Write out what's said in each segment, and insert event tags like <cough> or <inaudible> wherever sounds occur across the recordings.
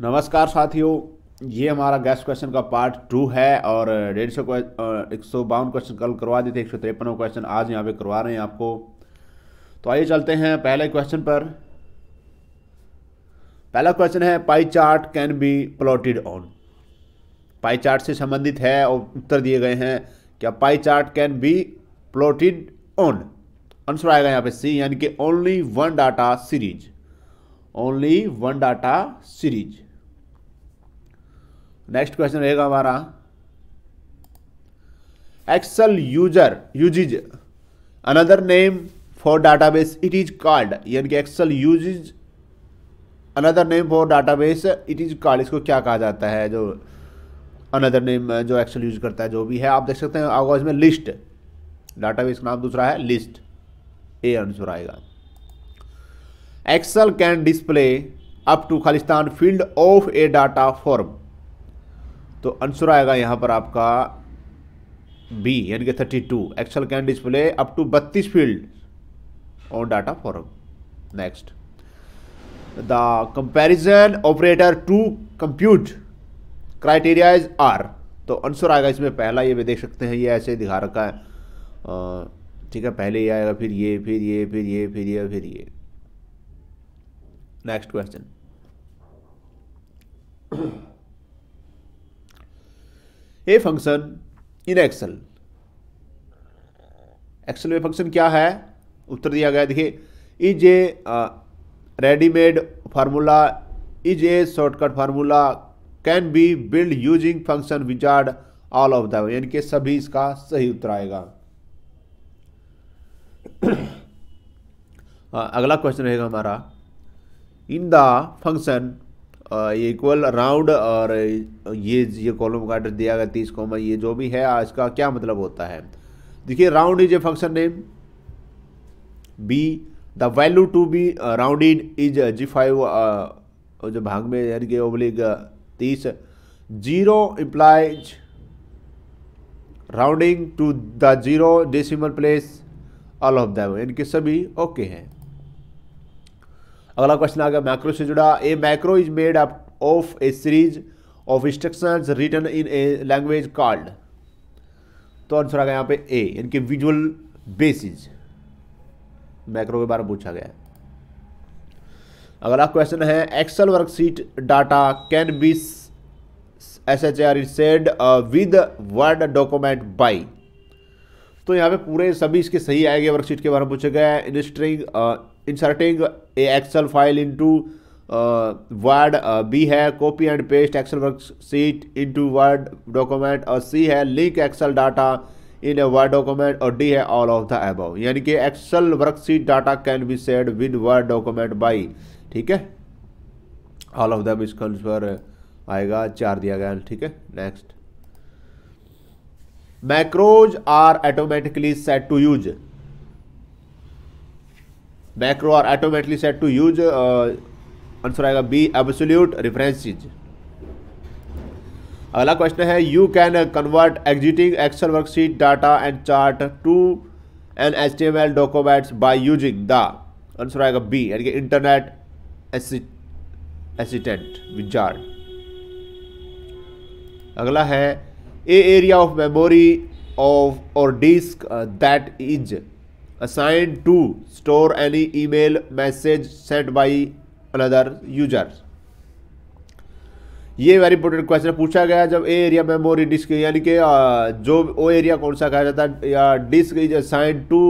नमस्कार साथियों ये हमारा गैस क्वेश्चन का पार्ट टू है और डेढ़ सौ एक सौ बावन क्वेश्चन कल करवा दिए थे एक सौ तिरपनों क्वेश्चन आज यहाँ पे करवा रहे हैं आपको तो आइए चलते हैं पहले क्वेश्चन पर पहला क्वेश्चन है pie chart can be plotted on pie chart से संबंधित है और उत्तर दिए गए हैं क्या pie chart can be plotted on answer आएगा यहाँ पे सी यानी कि only one data series only one data series next question रहेगा हमारा Excel user uses another name for database it is called यानी कि Excel uses another name for database it is called इसको क्या कहा जाता है जो अनदर नेम जो एक्सल यूज करता है जो भी है आप देख सकते हैं आगे इसमें लिस्ट डाटाबेस का नाम दूसरा है लिस्ट ए आंसर आएगा Excel can display up to खालिस्तान field of a data form तो आंसर आएगा यहाँ पर आपका बी यानी कि thirty two Excel can display up to बत्तीस field on data form next the comparison operator to compute criterias are तो आंसर आएगा इसमें पहला ये भी देख सकते हैं ये ऐसे दिखा रखा है ठीक है पहले ये आएगा फिर ये फिर ये फिर ये फिर ये फिर ये next question a function in Excel Excel में फंक्शन क्या है उत्तर दिया गया देखिए is a readymade formula is a shortcut formula can be build using function wizard all of the यानी कि सभी इसका सही उत्तर आएगा <coughs> हाँ, अगला क्वेश्चन रहेगा हमारा in the function equal round और ये ये कॉलम का एड्रेस दिया गया तीस कॉमा ये जो भी है इसका क्या मतलब होता है देखिए round is a function name B the value to be in is G five जो भाग में यानी कि ओब्लिक uh, तीस zero implies rounding to the zero decimal place all of them इनके सभी ओके हैं अगला क्वेश्चन आ गया मैक्रो से जुड़ा a macro is made up of a series of instruction return in a language card तो answer आ गया यहाँ पे ए इनके विजुअल बेसिस मैक्रो के बारे में पूछा गया अगला क्वेश्चन है Excel worksheet data can be S H R is said with Word document by तो यहाँ पे पूरे सभी इसके सही आएंगे वर्कशीट के बारे में पूछे गए in string inserting a Excel file into Word B है copy and paste Excel worksheet into Word document और सी है link Excel data in a Word document और डी है ऑल ऑफ द एबव यानी कि Excel worksheet data can be said with Word document by ठीक है all of the इसका answer आएगा चार दिया गया ठीक है next macros are automatically set to use back row are automatically set to use answer आएगा बी एब्सोल्यूट रेफरेंसेज अगला क्वेश्चन है you can convert existing Excel worksheet data and chart to an H T M L documents by using the answer आएगा B यानी कि internet assistant wizard अगला है a area of memory of और disk that is assigned to store any email message sent by another user ये very important question पूछा गया जब ए एरिया मेमोरी डिस्क यानी कि जो वो एरिया कौन सा कहा जाता है या disk is assigned to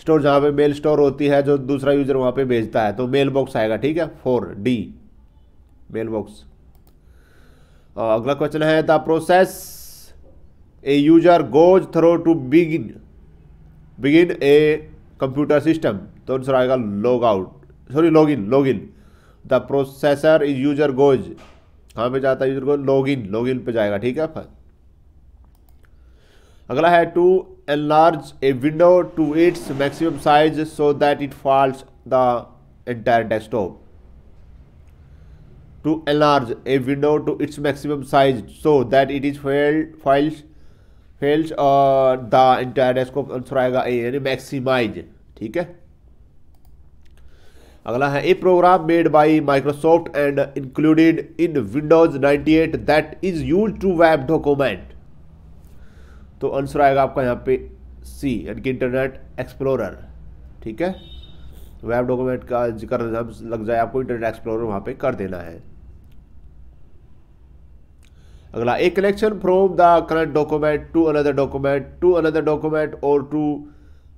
store जहाँ पे मेल स्टोर होती है जो दूसरा यूजर वहाँ पे भेजता है तो मेल बॉक्स आएगा ठीक है फोर डी मेल बॉक्स अगला क्वेश्चन है the process a user goes through to begin begin a computer system तो आंसर आएगा log out sorry log in log in the processor is user goes कहाँ पे जाता है user goes log in log in पर जाएगा ठीक है अगला है to enlarge a window to its maximum size so that it falls the entire desktop to enlarge a window to its maximum size so that it is filled files fails और the entire इसको answer आएगा A यानी maximise ठीक है अगला है a program made by Microsoft and included in Windows 98 that is used to web document तो answer आएगा आपका यहाँ पे सी यानी कि इंटरनेट एक्सप्लोरर ठीक है वेब डॉक्यूमेंट का जिक्र लग जाए आपको इंटरनेट एक्सप्लोरर वहाँ पे कर देना है अगला a collection from the current document to another document to another document और to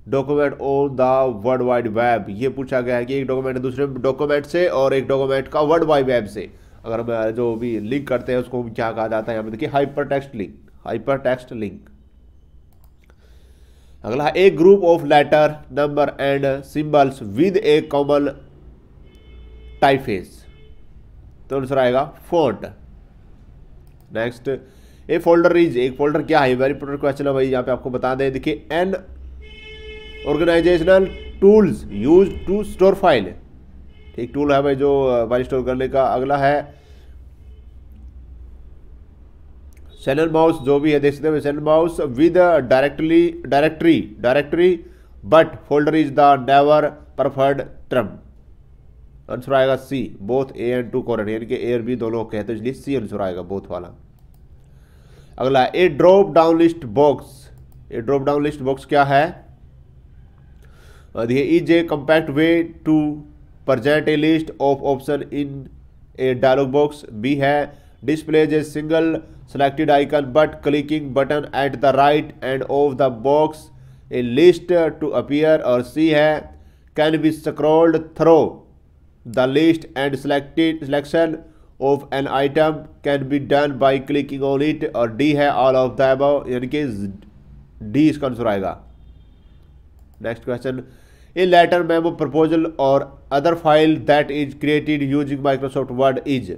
document on the World wide Web ये पूछा गया है कि एक डॉक्यूमेंट दूसरे डॉक्यूमेंट से और एक डॉक्यूमेंट का वर्ल्ड वाइड वेब से अगर हम जो भी लिंक करते हैं उसको क्या कहा जाता है यहाँ पे देखिए hypertext link hypertext link अगला a group of letter number and symbols with a common typeface तो आंसर आएगा font next a folder is एक फोल्डर क्या है वेरी इंपोर्टेंट क्वेश्चन है भाई यहाँ पे आपको बता दें देखिए an organisational tools use to store file एक टूल है भाई जो फाइल स्टोर करने का अगला है सेनल माउस जो भी है देख सकते हैं सेनल mouse with directly directory directory but folder is the never preferred term answer आएगा C both A and two correct यानी कि ए और बी दोनों कहते हैं तो इसलिए सी आंसर आएगा बोथ वाला अगला a drop down list box a drop down list box क्या है is a compact way to present a list of option in a dialog box B है displays a single selected icon but clicking button at the right end of the box a list to appear और C है can be scrolled through The list and selected selection of an item can be done by clicking on it or D D है all of the above यानी कि D इसका answer आएगा Next question A letter memo proposal or other file that is created using Microsoft Word is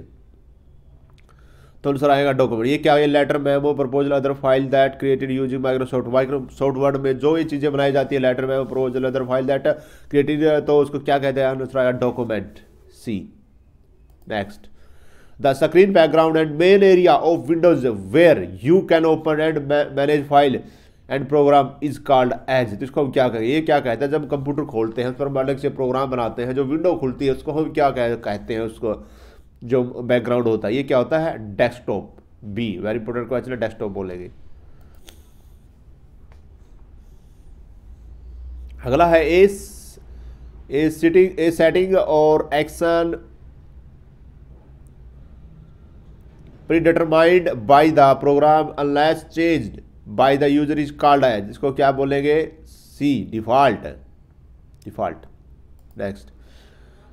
तो answer आएगा document ये क्या है letter memo proposal other file that created using Microsoft Microsoft Word में जो ये चीज़ें बनाई जाती है letter memo proposal other file that created तो उसको क्या कहते हैं आंसर आएगा document C next the screen background and main area of Windows where you can open and manage file and program is called as तो इसको हम क्या कहें ये क्या कहते हैं जब कंप्यूटर खोलते हैं उस पर हम अलग से प्रोग्राम बनाते हैं जो विंडो खुलती है उसको हम क्या कहते हैं उसको जो बैकग्राउंड होता है ये क्या होता है डेस्कटॉप बी वेरी इंपोर्टेंट को एक्चुअली डेस्कटॉप बोलेंगे अगला है S a sitting a setting or action predetermined by the program unless changed by the user is called as इसको क्या बोलेंगे C default default next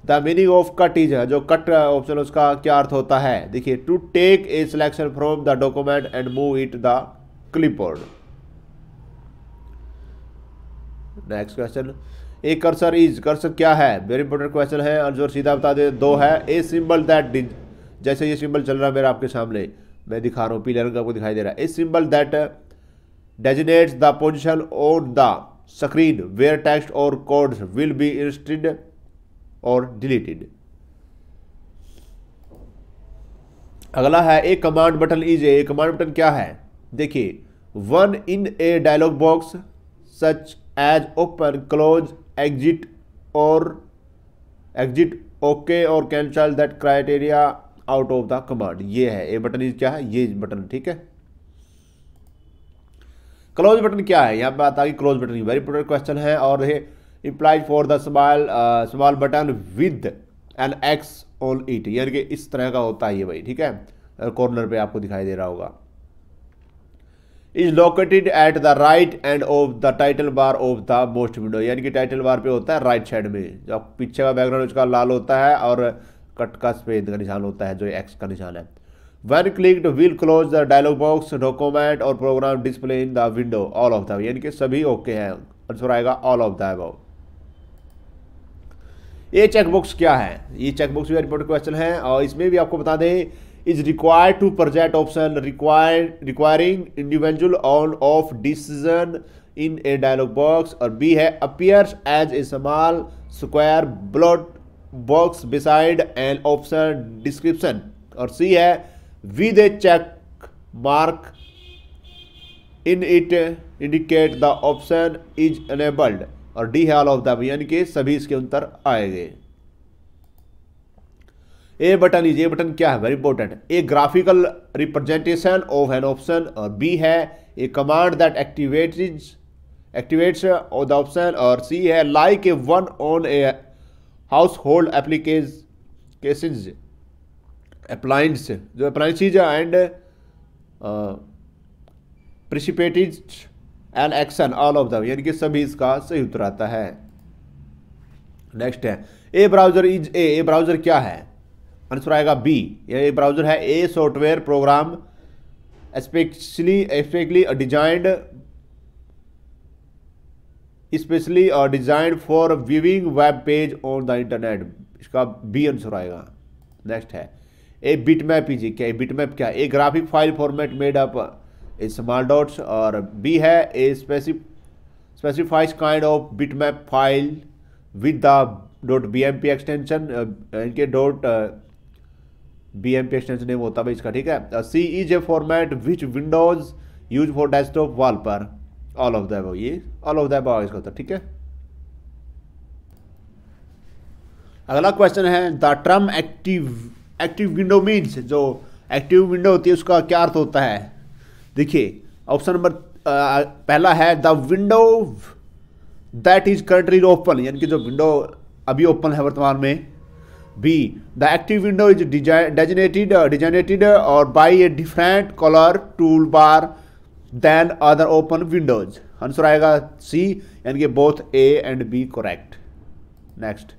the meaning of cut is जो cut option उसका क्या अर्थ होता है देखिए to take a selection from the document and move it the clipboard next question a cursor is cursor क्या है वेरी इंपॉर्टेंट क्वेश्चन है और जो सीधा बता दे दो है ए सिंबल दैट जैसे ये सिंबल चल रहा है मेरा आपके सामने मैं दिखा रहा हूँ पीले रंग का आपको दिखाई दे रहा है a symbol that designates the position on the screen where text or codes will be inserted or deleted अगला है a command button is a command button क्या है देखिए one in a dialog box such as open close exit or exit okay or cancel that criteria out of the command ये है ए button is क्या है ये बटन ठीक है क्लोज बटन क्या है यहाँ पे आता है कि close button very important question है or implies for the small small button with an X on it यानी कि इस तरह का होता है ये भाई ठीक है कॉर्नर पे आपको दिखाई दे रहा होगा is located at the right end of the title bar of the most window यानी कि टाइटल बार पे होता है राइट साइड में जो पीछे का बैकग्राउंड उसका लाल होता है और कट का स्पेद का निशान होता है जो एक्स का निशान है when clicked will close the dialog box document or program display in the window all of the यानी कि सभी ओके okay हैं आंसर आएगा ऑल ऑफ द अबाउट ये चेक क्या है ये चेक बुक्स भी इंपोर्टेंट क्वेश्चन है और इसमें भी आपको बता दें is required to project option require requiring individual on off decision in a dialog box और बी है appears as a small square blot box beside an option description और सी है with a check mark in it indicate the option is enabled और D है all of the यानी कि सभी इसके उत्तर आएंगे a button is a button क्या है very important a graphical representation of an option और बी है a command that activate is activates the option और सी है like a one on a house hold appliances appliances जो appliances and precipitates and action all of them यानी कि सभी इसका सही उत्तर आता है नेक्स्ट है a browser is a a browser क्या है आंसर आएगा बी ये ब्राउजर है a software program specially specially designed specially designed for viewing web page on the internet इसका बी आंसर आएगा नेक्स्ट है ए बिट मैप इज क्या bit map क्या a graphic file format made up small dots और B है a specifies kind of bitmap file with the dot B M P extension इनके dot B M P extension name होता है इसका ठीक है C is a format which Windows use for desktop wallpaper all of the ये all of दैब इसका होता ठीक है अगला क्वेश्चन है the term active active window means जो एक्टिव विंडो होती है उसका क्या अर्थ होता है देखिए ऑप्शन नंबर पहला है the window that is currently open यानी कि जो विंडो अभी ओपन है वर्तमान में B the active window is designated designated और by a different colour tool bar than other open windows answer आएगा सी यानी कि both A and B correct next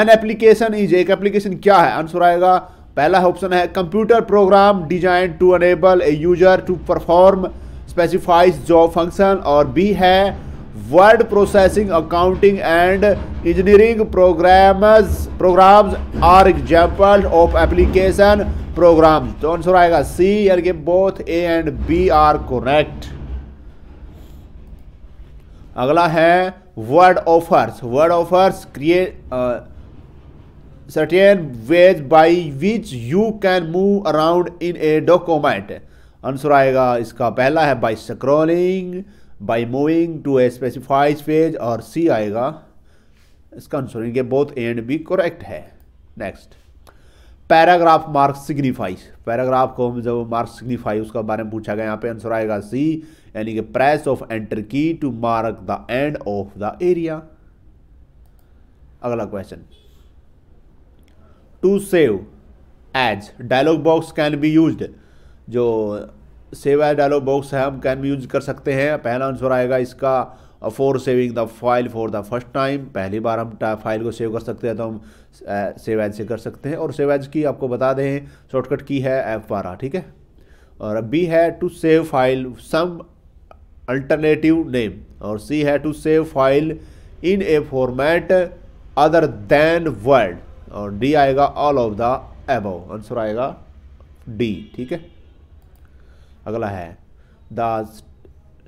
an application is एक एप्लीकेशन क्या है आंसर आएगा पहला ऑप्शन है computer program design to enable a user to perform specifies job function और बी है word processing accounting and engineering program programs are example of application program तो answer आएगा सी यानी कि both A and B are correct अगला है Word offers Word offers create certain ways by which you can move around in a document answer आएगा इसका पहला है by scrolling by moving to a specified page और C आएगा इसका answer इनके बोथ एंड बी करेक्ट है next paragraph mark signifies paragraph को हम जब मार्क सिग्निफाई उसका बारे में पूछा गया यहाँ पे आंसर आएगा सी यानी कि press of enter key to mark the end of the area अगला question to save as dialog box can be used जो सेव एज डायलॉग बॉक्स है हम कैन भी यूज कर सकते हैं पहला आंसर आएगा इसका for saving the file for the first time पहली बार हम फाइल को सेव कर सकते हैं तो हम सेव uh, एज से कर सकते हैं और सेव एज की आपको बता दें शॉर्टकट की है एफ बारह ठीक है और बी है to save file some alternative name और सी है to save file in a format other than Word और डी आएगा all of the above answer आएगा डी ठीक है अगला है the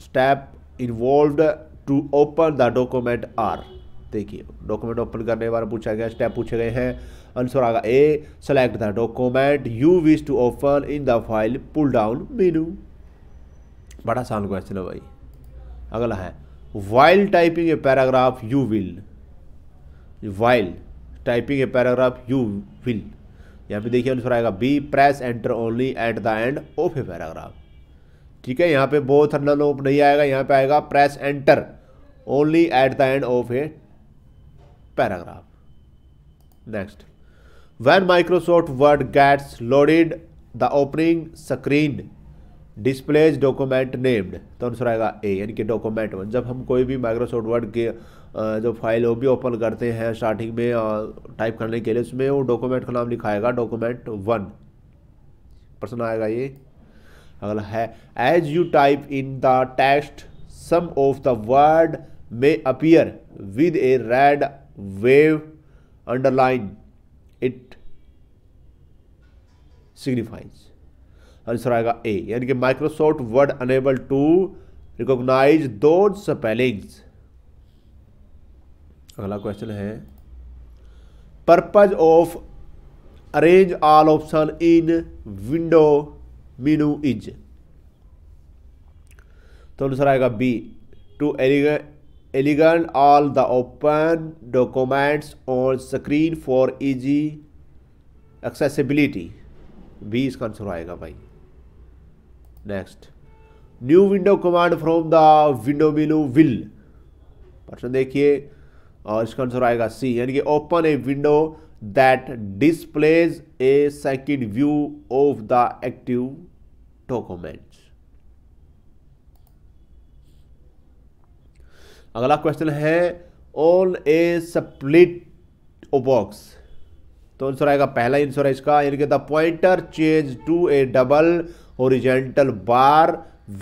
step involve to open the document are देखिए डॉक्यूमेंट ओपन करने के बारे में पूछा गया स्टेप पूछे गए हैं आंसर आएगा a select the document you wish to open in the file pull down menu बड़ा आसान क्वेश्चन है भाई अगला है while typing a paragraph you will while typing a paragraph you will यहाँ पे देखिए आंसर आएगा B press enter only at the end of a paragraph ठीक है यहाँ पे बोथ नन ऑफ नहीं आएगा यहाँ पे आएगा press enter only at the end of a paragraph next when Microsoft Word gets loaded the opening screen displays document named तो आंसर आएगा ए यानी कि डॉक्यूमेंट वन जब हम कोई भी माइक्रोसॉफ्ट वर्ड के जो फाइल वो भी ओपन करते हैं स्टार्टिंग में टाइप करने के लिए उसमें वो डॉक्यूमेंट का नाम लिखाएगा डॉक्यूमेंट वन प्रश्न आएगा ये अगला है as you type in the text some of the word may appear with a red wave underline it signifies answer आएगा ए यानी कि Microsoft Word unable to recognize those spellings अगला क्वेश्चन है purpose of arrange all option in window menu is तो answer आएगा B to elegant all the open documents on screen for easy accessibility B इसका answer आएगा भाई next new window command from the window menu will प्रश्न देखिए और इसका answer आएगा सी यानी कि open a window that displays a second view of the active document अगला क्वेश्चन है ऑन ए स्प्लिट बॉक्स तो आंसर आएगा पहला आंसर है इसका यानी कि the pointer change to a double horizontal bar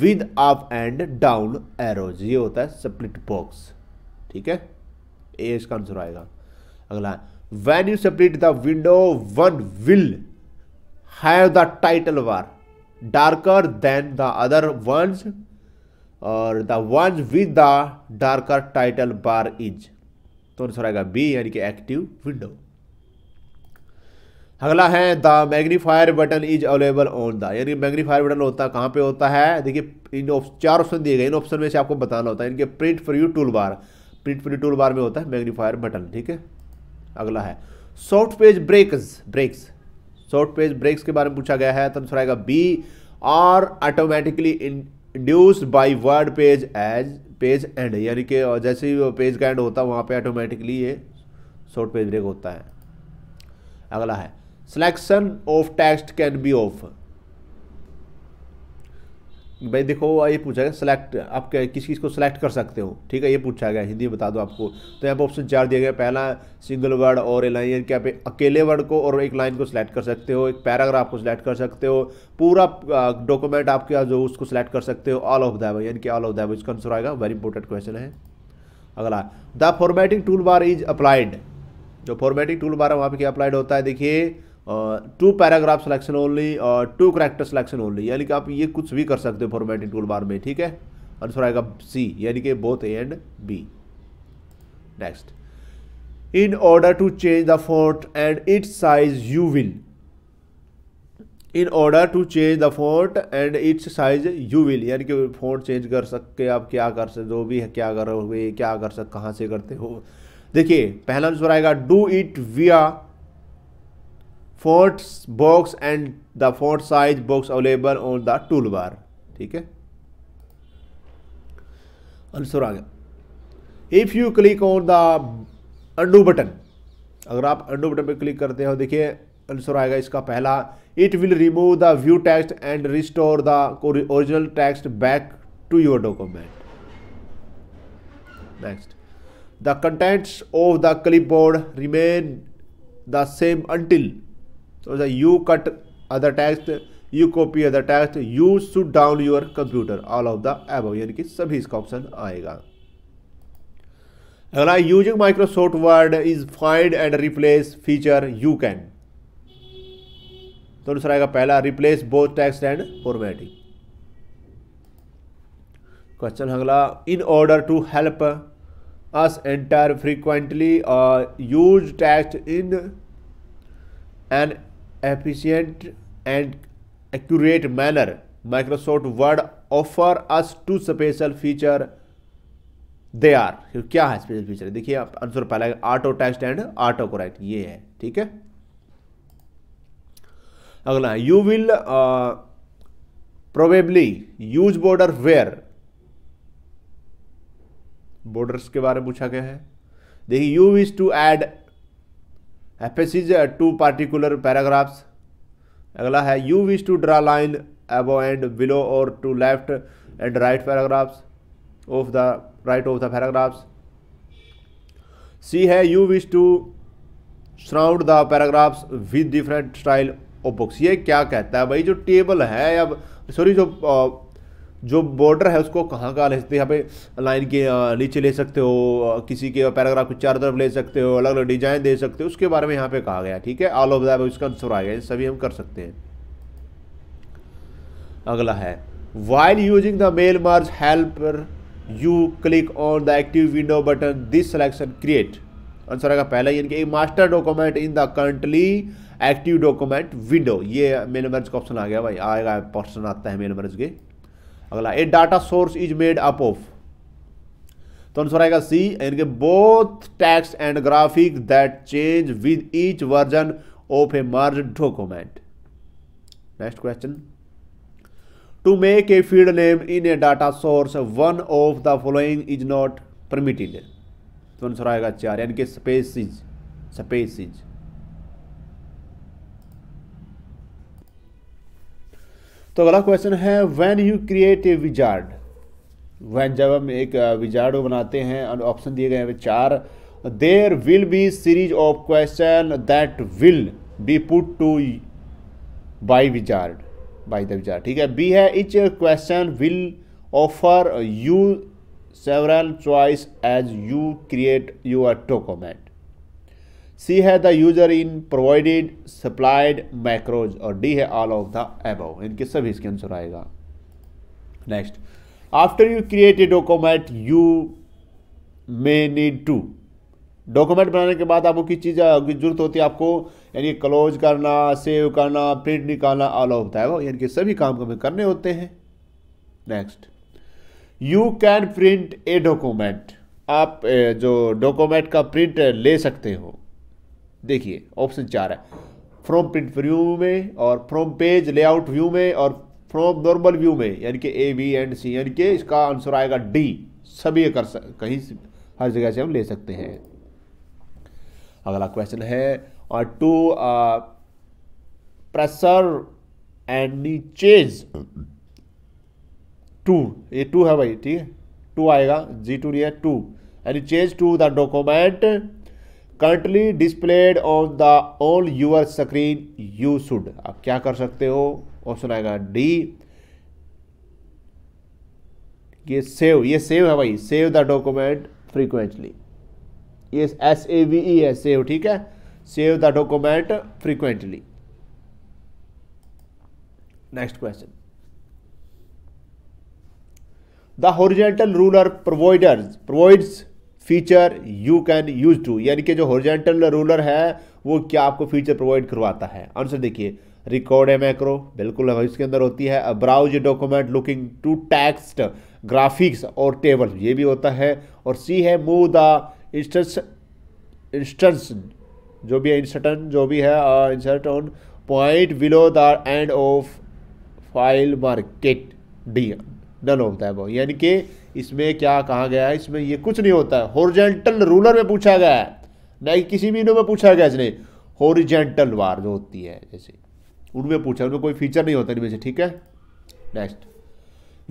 with up and down arrows ये होता है स्प्लिट बॉक्स ठीक है ए इसका आंसर आएगा अगला when you split the window one will have the title bar darker than the other ones or the ones with the darker title bar is तो answer आएगा बी यानी कि एक्टिव विंडो अगला है the magnifier button is available on the यानी magnifier button होता है कहाँ पर होता है देखिए इन चार ऑप्शन दिए गए इन ऑप्शन में से आपको बताना होता है इनके print preview tool bar print preview tool bar में होता है मैग्नीफायर बटन ठीक है अगला है short page breaks breaks short page breaks के बारे में पूछा गया है तो आंसर आएगा B are automatically induce by Word page as page end यानी कि जैसे ही पेज का एंड होता है वहाँ पे ऑटोमेटिकली ये शॉर्ट पेज ब्रेक होता है अगला है selection of text can be of भाई देखो ये पूछा गया सेलेक्ट आप किस चीज़ को सिलेक्ट कर सकते हो ठीक है ये पूछा गया हिंदी में बता दो आपको तो यहाँ पर ऑप्शन चार दिया गया पहला सिंगल वर्ड और ए लाइन क्या पे अकेले वर्ड को और एक लाइन को सिलेक्ट कर सकते हो एक पैराग्राफ को सिलेक्ट कर सकते हो पूरा डॉक्यूमेंट आपके जो उसको सिलेक्ट कर सकते हो ऑल ऑफ दैब यानी कि ऑल ऑफ दैब इसका आंसर आएगा वेरी इंपॉर्टेंट क्वेश्चन है अगला the formatting tool bar is applied जो फॉर्मेटिंग टूल बार है वहाँ पर क्या अप्लाइड होता है देखिए to paragraph selection only or to character selection only यानी कि आप ये कुछ भी कर सकते हो फॉर्मेटिंग टूल बार में ठीक है आंसर आएगा सी यानी कि both A and B next in order to change the font and its size you will in order to change the font and its size you will यानी कि fort change कर सकते आप क्या कर सकते जो भी है क्या करोगे क्या कर सकते कहाँ से करते हो देखिए पहला आंसर आएगा do it via box and the font size box available on the tool bar ठीक है आंसर आ गया if you click on the undo button अगर आप अंडू बटन पर क्लिक करते हो देखिए आंसर आएगा इसका पहला it will remove the view text and restore the original text back to your document next the contents of the clip board remain the same until तो the you cut other text, you copy other text, you shoot down your computer. All of the above यानी कि सभी इसका option आएगा अगला using Microsoft Word is find and replace feature you can तो दूसरा आएगा पहला replace both text and formatting question अगला in order to help us enter frequently use text in an efficient and accurate manner, Microsoft Word offer us two special feature they are क्या है special feature देखिए आप answer पहला auto test and auto correct ये है ठीक है अगला you will probably use border where borders के बारे में पूछा गया है देखिए you wish to add is to particular paragraphs अगला है you wish to draw line above and below और to left and right paragraphs of the right of the paragraphs C है you wish to surround the paragraphs with different style of books ये क्या कहता है भाई जो table है अब सॉरी जो जो बॉर्डर है उसको कहाँ कहाँ ले सकते हो यहाँ पे लाइन के नीचे ले सकते हो किसी के पैराग्राफ को चारों तरफ ले सकते हो अलग अलग डिजाइन दे सकते हो उसके बारे में यहाँ पे कहा गया ठीक है ऑल ऑफ दैब इसका आंसर आ गया सभी हम कर सकते हैं अगला है while using the mail merge helper you click on the active window button this selection create answer आएगा पहला यानी कि master document in the currently active document window ये मेल मर्ज का ऑप्शन आ गया भाई आएगा पर्सन आता है मेल मर्ज के अगला a data source is made up of तो आंसर आएगा सी यानी कि both text and graphic that change with each version of a merge document next question to make a field name in a data source one of the following is not permitted तो answer आएगा चार यानी कि species species तो अगला question है when you create a wizard when जब हम एक विजार्ड बनाते हैं और ऑप्शन दिए गए हैं चार there will be series of question that will be put to by wizard by the wizard ठीक है बी है each question will offer you several choice as you create your document C है the user in provided supplied macros और D है all of the above इनके सभी इसके answer आएगा next after you create a document you may need to document बनाने के बाद आपको किस चीज़ की जरूरत होती है आपको यानी क्लोज करना सेव करना प्रिंट निकालना ऑल ऑफ दैव यानी कि सभी काम हमें करने होते हैं next you can print a document आप जो डॉक्यूमेंट का प्रिंट ले सकते हो देखिए ऑप्शन चार है फ्रॉम प्रिंट व्यू में और फ्रॉम पेज लेआउट व्यू में और फ्रॉम नॉर्मल व्यू में यानी कि ए बी एंड सी यानी कि इसका आंसर आएगा डी सभी कर कहीं हर जगह से हम ले सकते हैं अगला क्वेश्चन है to presser and change to ये टू है भाई ठीक है टू आएगा जी टू नहीं है to and change to the document currently displayed on the all your screen you should आप क्या कर सकते हो ऑप्शन आएगा डी ये सेव ये सेव है भाई सेव द डॉक्यूमेंट फ्रीक्वेंटली ये एस ए वी ई है सेव ठीक है save the document frequently next question the horizontal ruler providers provides feature you can use to यानी कि जो होरिजेंटल रूलर है वो क्या आपको फीचर प्रोवाइड करवाता है आंसर देखिए रिकॉर्ड है मैक्रो बिल्कुल इसके अंदर होती है browse document looking to text graphics और टेबल ये भी होता है और सी है मूव द इंस्टेंस इंस्टेंस जो भी है इंसटन जो भी है insert on point below the end of file marker D null होता है वो यानी कि इसमें क्या कहा गया है इसमें ये कुछ नहीं होता है हॉरिजेंटल रूलर में पूछा गया है ना ही किसी भी इनों में पूछा गया इसने होरिजेंटल वार जो होती है जैसे उनमें पूछा उनमें कोई फीचर नहीं होता इनमें से ठीक है next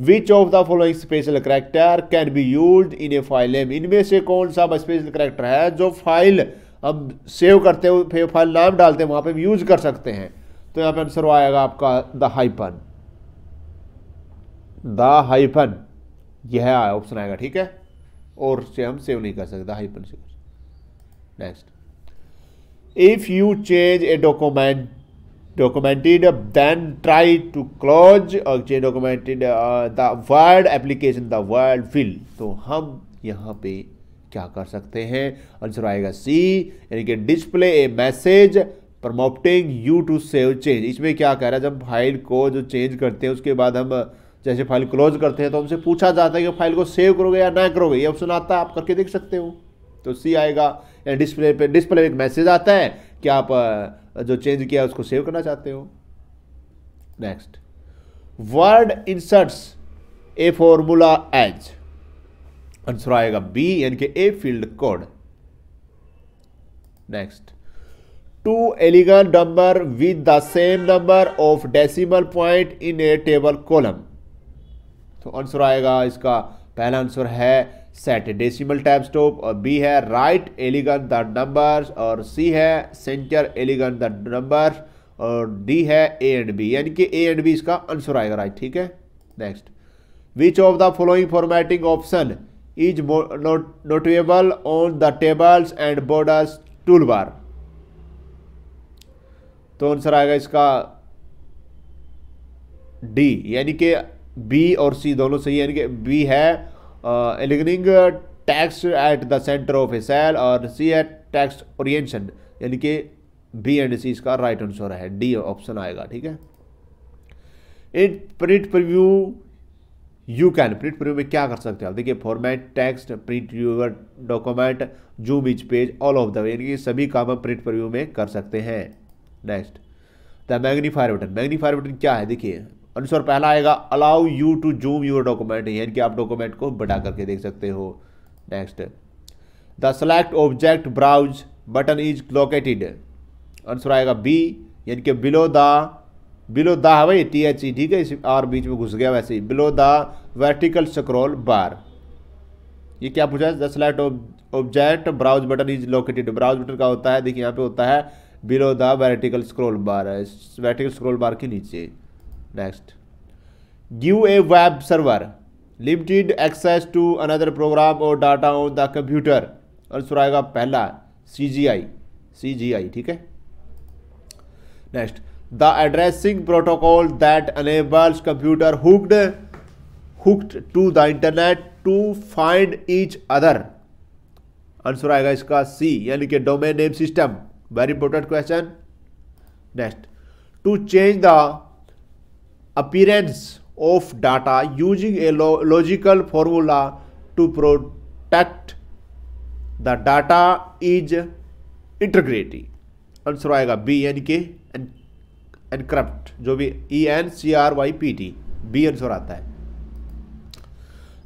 which of the following special character can be use in a file M इनमें से कौन सा स्पेशल करेक्टर है जो फाइल हम सेव करते हैं फाइल नाम डालते हैं वहाँ पर हम यूज कर सकते हैं तो यहाँ पे आंसर आएगा आपका द हाइपन द हाइपन यह आया ऑप्शन आएगा ठीक है और से हम सेव नहीं कर सकते हाइपन से next if you change a document documented then try to close or change documented uh, the word application the word तो हम यहाँ पे क्या कर सकते हैं आंसर आएगा सी यानी कि display a message prompting you to save change इसमें क्या कह रहा है जब फाइल को जो चेंज करते हैं उसके बाद हम जैसे फाइल क्लोज करते हैं तो हमसे पूछा जाता है कि फाइल को सेव करोगे या ना करोगे ये ऑप्शन आता है आप करके देख सकते हो तो सी आएगा या डिस्प्ले पे डिस्प्ले एक मैसेज आता है कि आप जो चेंज किया उसको सेव करना चाहते हो next Word inserts a formula as answer आएगा बी यानी कि a field code next to align number with the same number of decimal point in a table column answer आएगा इसका पहला आंसर है सेट डेसिमल टैप स्टॉप और B है right align the number और सी है सेंटर एलिगन द नंबर और D है ए एंड बी यानी कि ए एंड बी इसका आंसर आएगा राइट ठीक है next which of the following formatting option is notable on the tables and borders tool bar तो आंसर आएगा इसका डी यानी कि बी और सी दोनों सही है यानी कि बी है aligning text at the centre of a cell और सी है टैक्स ओरिएशन यानी कि बी एंड सी इसका राइट आंसर है डी ऑप्शन आएगा ठीक है in print preview you can print preview में क्या कर सकते हो आप देखिए format text print your document zoom each page all of the यानी कि सभी काम हम प्रिंट प्रिव्यू में कर सकते हैं next the magnifier button magnifier button क्या है देखिए अनुस्वर पहला आएगा allow you to zoom your document यानी कि आप डॉक्यूमेंट को बढ़ा करके देख सकते हो next the select object browse button is located answer आएगा बी यानी कि बिलो द बिलो द है भाई टी एच ई ठीक है इस आर बीच में घुस गया वैसे ही below the vertical scroll bar ये क्या पूछा है the select object browse button is located browse button का होता है देखिए यहाँ पे होता है below the vertical scroll bar vertical scroll bar के नीचे next give a web server limited access to another program और data on the computer answer आएगा पहला सी जी आई सी जी आई ठीक है next the addressing protocol that enables computer hooked hooked to the internet to find each other answer आएगा इसका C यानी कि domain name system very important question next to change the appearance of data using a lo logical formula to protect the data is integrity answer आएगा B एन के encrypt जो भी E N C R Y P T B answer आता है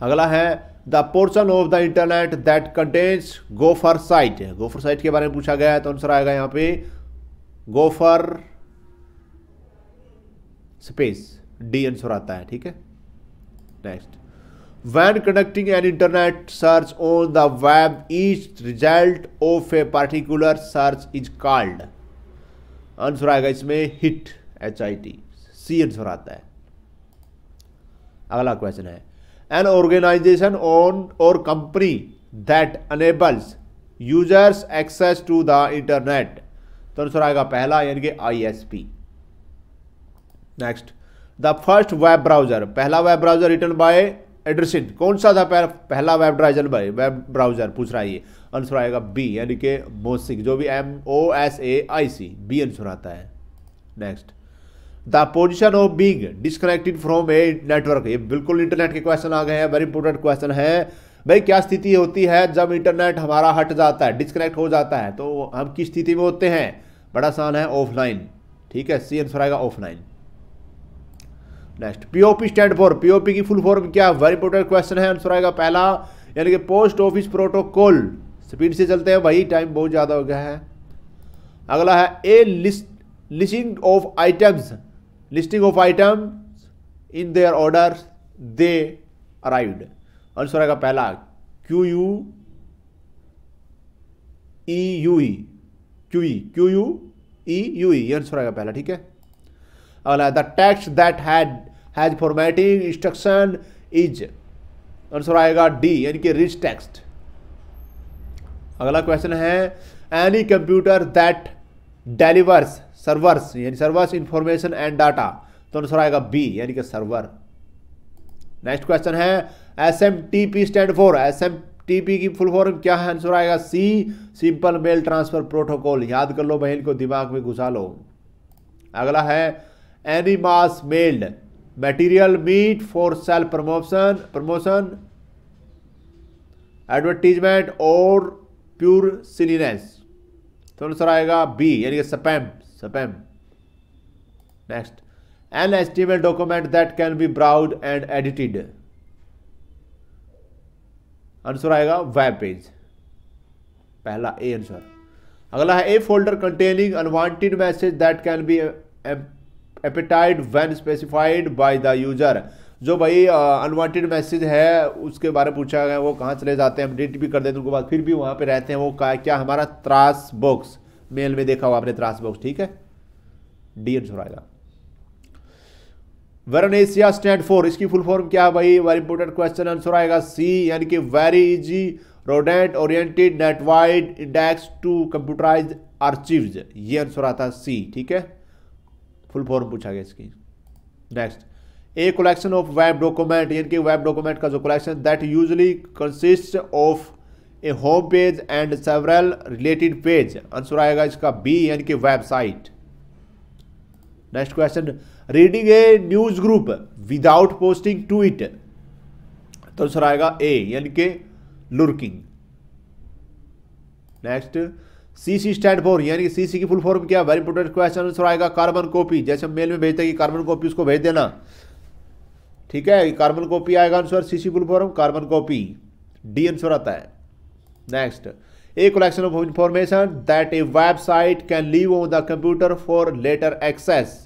अगला है the portion of the internet that contains gopher site gopher site के बारे में पूछा गया है तो आंसर आएगा यहां पे गोफर स्पेस डी आंसर आता है ठीक है next when conducting an internet search on the web is result of a particular search is called answer आएगा इसमें hit H I T C answer आता है अगला क्वेश्चन है एन ऑर्गेनाइजेशन ऑन और company that enables users access to the internet तो answer आएगा पहला यानी कि I S P next the first web browser पहला web browser written by addressed कौन सा था पहला web browser by web browser पूछ रहा है ये आंसर आएगा बी यानी कि मोसिक जो भी M O S A I C B answer आता है next the position of being disconnected from a network ये बिल्कुल इंटरनेट के क्वेश्चन आ गए हैं वेरी इंपॉर्टेंट क्वेश्चन है भाई क्या स्थिति होती है जब इंटरनेट हमारा हट जाता है डिस्कनेक्ट हो जाता है तो हम किस स्थिति में होते हैं बड़ा आसान है ऑफलाइन ठीक है सी आंसर आएगा offline next POP stand for POP की फुल फॉर्म क्या है वेरी इंपॉर्टेंट क्वेश्चन है आंसर आएगा पहला यानी कि पोस्ट ऑफिस प्रोटोकॉल स्पीड से चलते हैं वही टाइम बहुत ज़्यादा हो गया है अगला है a list listing of items listing of item in their order they arrived answer आएगा पहला Q U E U E Q E Q U E U E answer आएगा पहला ठीक है अगला the text that had has formatting instruction is answer आएगा D यानी कि रिच टेक्स्ट अगला क्वेश्चन है any computer that delivers servers यानी सर्वर्स इंफॉर्मेशन एंड डाटा तो आंसर आएगा बी यानी कि सर्वर नेक्स्ट क्वेश्चन है S M T P stand for S M T P की फुल फॉर्म क्या है आंसर आएगा C simple mail transfer protocol याद कर लो बहन को दिमाग में घुसा लो अगला है एनिमास mailed material meant for self promotion promotion advertisement और प्योर सिलीनेस तो आंसर आएगा बी यानी कि spam spam next an estimate document that can be browsed and edited answer आएगा वेब पेज पहला ए आंसर अगला है a folder containing unwanted message that can be appetite when specified by the user जो भाई unwanted message है उसके बारे में पूछा गया वो कहाँ चले जाते हैं हम डिलीट भी कर देते हैं उनके बाद फिर भी वहाँ पे रहते हैं वो का, क्या हमारा त्रास बॉक्स मेल में देखा हुआ आपने त्रास बॉक्स ठीक है डी एन आंसर वेरन एशिया स्टैंड फोर इसकी फुल फॉर्म क्या है भाई वेरी इंपॉर्टेंट क्वेश्चन आंसर आएगा सी यानी कि very easy rodent oriented netwide index to computerize archives ये आंसर आता है सी ठीक है फुल फॉर्म पूछा गया इसकी next a collection of web document यानी कि वेब डॉक्यूमेंट का जो collection that usually consist of a home page and several related page answer आएगा इसका बी यानी कि website next question reading a news group without posting to it तो answer आएगा ए यानी कि lurking next C C stand for यानी C C की फुल फॉर्म क्या वेरी इंपॉर्टेंट क्वेश्चन आंसर आएगा कार्बन कॉपी जैसे मेल में भेजते हैं कि कार्बन कॉपी उसको भेज देना ठीक है कार्बन कॉपी आएगा answer C C full form carbon copy D answer आता है next a collection of information that a website can leave on the computer for later access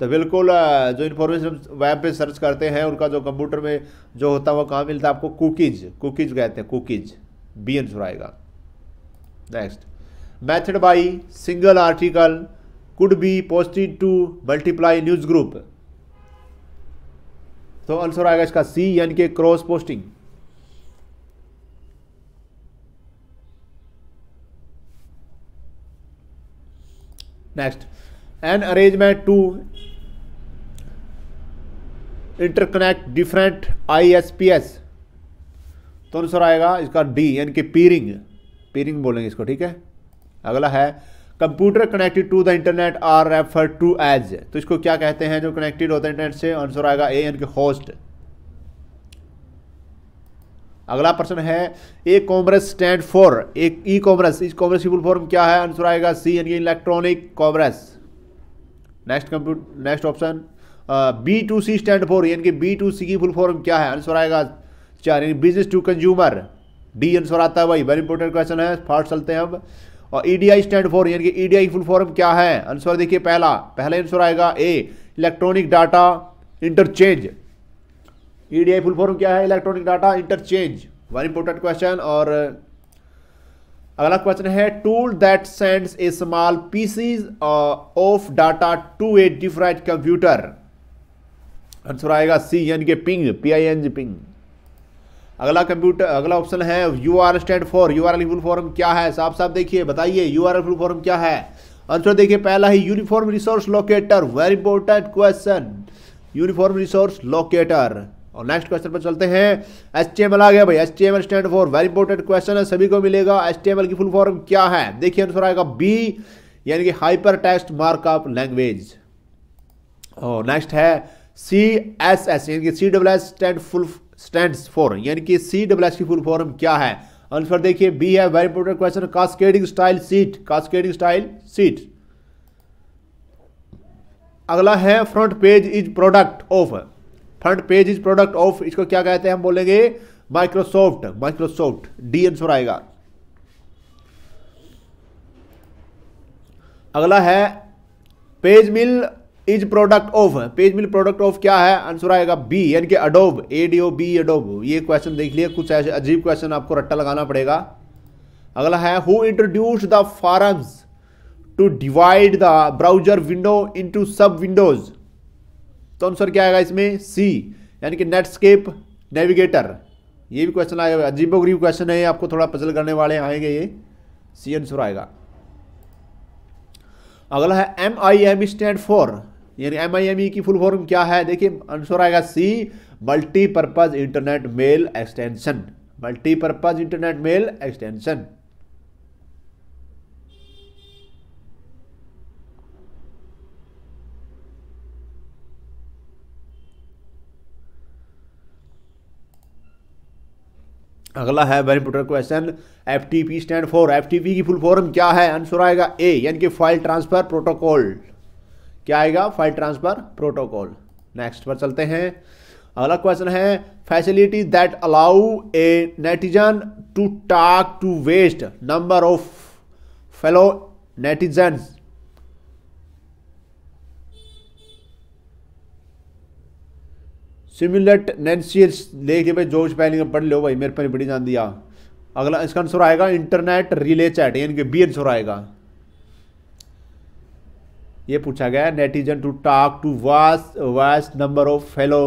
तो बिल्कुल जो इन्फॉर्मेशन वेब पे सर्च करते हैं उनका जो कंप्यूटर में जो होता है वो कहाँ मिलता है आपको कुकीज कुकीज कहते हैं कुकीज बी आंसर आएगा next method by single article could be posted to multiply news group तो आंसर आएगा इसका सी यानी कि cross posting next an arrangement to interconnect different ISPs तो आंसर आएगा इसका डी यानी कि पीरिंग पीरिंग बोलेंगे इसको ठीक है अगला है computer connected to the internet are refer to as तो इसको क्या कहते हैं जो कनेक्टेड होता है इंटरनेट से आंसर आएगा ए एन के होस्ट अगला प्रश्न है ए कॉमर्स स्टैंड फॉर एक ई कॉमर्स इस कॉमर्स की फुल फॉर्म क्या है आंसर आएगा सी यानी electronic commerce next computer next option B to C stand for यानी कि बी टू सी की फुल फॉर्म क्या है आंसर आएगा चार यानी business to consumer D answer आता है भाई वेरी इंपॉर्टेंट क्वेश्चन है फास्ट चलते हैं अब और ईडीआई स्टैंड फॉर यानी कि ईडीआई फुल फॉर्म क्या है आंसर देखिए पहला पहला आंसर आएगा A electronic data interchange EDI full form क्या है electronic data interchange very important question और अगला क्वेश्चन है tool that sends a small pieces of data to a different computer answer आएगा सी यानी कि ping P I N G ping अगला computer अगला ऑप्शन है U R stand for U R eligible form क्या है साफ साफ देखिए बताइए यू आर एलिजिबल फॉर्म क्या है आंसर देखिए पहला ही uniform resource locator very important question uniform resource locator और नेक्स्ट क्वेश्चन पर चलते हैं एच आ गया भाई S H stand for very important question है सभी को मिलेगा एच की फुल फॉर्म क्या है देखिए आंसर आएगा बी यानी कि हाइपर टेक्स्ट मार्कअप लैंग्वेज और नेक्स्ट है सी एस एस यानी कि C W S stand full stand for यानी कि सी डब्ल एस की फुल फॉर्म क्या है आंसर देखिए बी है very important question cascading style sheet cascading style sheet अगला है front page is product of front page is product of इसको क्या कहते हैं हम बोलेंगे माइक्रोसॉफ्ट माइक्रोसॉफ्ट डी आंसर आएगा अगला है page mill is product of page mill product of क्या है आंसर आएगा बी यानी कि Adobe A D O B Adobe ये क्वेश्चन देख लिया कुछ ऐसे अजीब क्वेश्चन आपको रट्टा लगाना पड़ेगा अगला है who introduce the forms to divide the browser window into sub windows तो आंसर क्या आएगा इसमें सी यानी कि नेटस्केप नेविगेटर ये भी क्वेश्चन आएगा अजीबो गरीब क्वेश्चन है आपको थोड़ा पजल करने वाले आएंगे ये सी आंसर आएगा अगला है M I M stand for यानी एम आई एम ई की फुल फॉर्म क्या है देखिए आंसर आएगा C multipurpose internet mail extension multipurpose internet mail extension अगला है very important question F T P stand for F T P की full form क्या है आंसर आएगा ए यानी कि फाइल ट्रांसफर प्रोटोकॉल क्या आएगा फाइल ट्रांसफर प्रोटोकॉल नेक्स्ट पर चलते हैं अगला क्वेश्चन है facility that allow a netizen to talk to vast number of fellow netizen simultaneously देख भाई जो स्पेलिंग पढ़ लो भाई मेरे पर बड़ी जान दिया अगला इसका आंसर आएगा इंटरनेट रिले चैट यानी कि बी आंसर आएगा ये पूछा गया नेटिजन टू टॉक टू वास वास नंबर ऑफ फेलो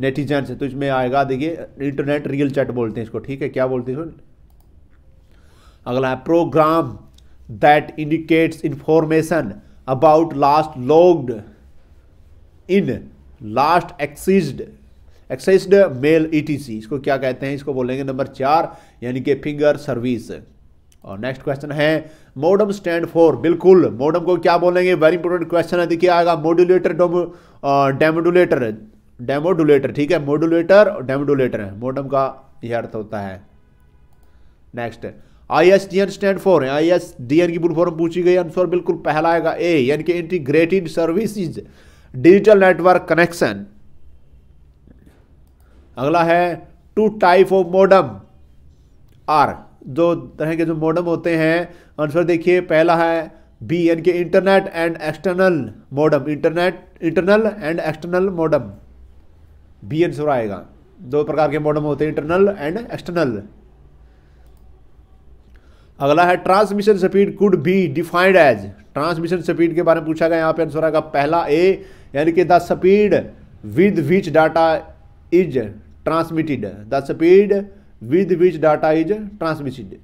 नेटिजन तो इसमें आएगा देखिए इंटरनेट रियल चैट बोलते हैं इसको ठीक है क्या बोलते हैं अगला है program that indicates information about last logged in last accessed accessed mail ETC इसको क्या कहते हैं इसको बोलेंगे नंबर चार यानी कि फिंगर सर्विस और नेक्स्ट क्वेश्चन है मोडम स्टैंड फॉर बिल्कुल मोडम को क्या बोलेंगे वेरी इंपॉर्टेंट क्वेश्चन है देखिए आएगा मोड्यूलेटर डेमोडुलेटर डेमोडुलेटर ठीक है मोडुलेटर डेमोडुलेटर मोडम का यह अर्थ होता है next I S D N stand for I S D N की फॉर्म पूछी गई आंसर बिल्कुल पहला आएगा ए यानी कि integrated services digital network connection अगला है two type of modem are दो तरह के जो मॉडम होते हैं आंसर देखिए पहला है बी यानी कि internet and external modem internet internal and external modem B answer आएगा दो प्रकार के मॉडम होते हैं इंटरनल एंड एक्सटर्नल अगला है transmission speed could be defined as transmission speed के बारे में पूछा गया यहाँ पे आंसर आएगा पहला ए यानी कि the speed with which data is transmitted the speed with which data is transmitted